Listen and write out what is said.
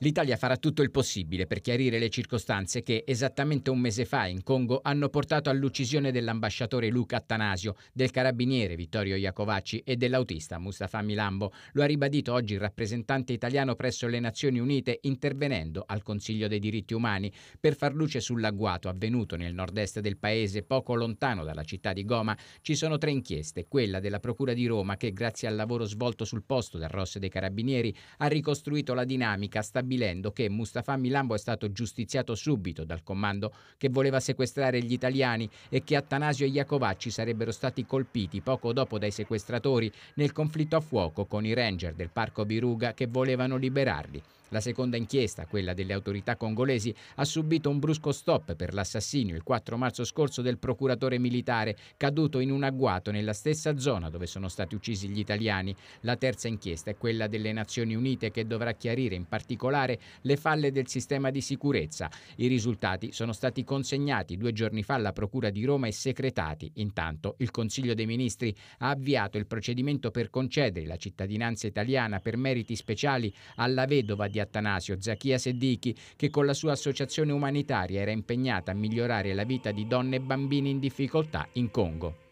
L'Italia farà tutto il possibile per chiarire le circostanze che, esattamente un mese fa in Congo, hanno portato all'uccisione dell'ambasciatore Luca Attanasio, del carabiniere Vittorio Iacovacci e dell'autista Mustafa Milambo. Lo ha ribadito oggi il rappresentante italiano presso le Nazioni Unite intervenendo al Consiglio dei diritti umani per far luce sull'agguato avvenuto nel nord-est del paese, poco lontano dalla città di Goma. Ci sono tre inchieste, quella della Procura di Roma che, grazie al lavoro svolto sul posto dal Ross dei Carabinieri, ha ricostruito la dinamica stabilita stabilendo che Mustafa Milambo è stato giustiziato subito dal comando che voleva sequestrare gli italiani e che Attanasio e Iacovacci sarebbero stati colpiti poco dopo dai sequestratori nel conflitto a fuoco con i ranger del parco Biruga che volevano liberarli. La seconda inchiesta, quella delle autorità congolesi, ha subito un brusco stop per l'assassinio il 4 marzo scorso del procuratore militare, caduto in un agguato nella stessa zona dove sono stati uccisi gli italiani. La terza inchiesta è quella delle Nazioni Unite che dovrà chiarire in particolare le falle del sistema di sicurezza. I risultati sono stati consegnati due giorni fa alla Procura di Roma e secretati. Intanto il Consiglio dei Ministri ha avviato il procedimento per concedere la cittadinanza italiana per meriti speciali alla vedova di di Attanasio Zakia Seddichi, che con la sua associazione umanitaria era impegnata a migliorare la vita di donne e bambini in difficoltà in Congo.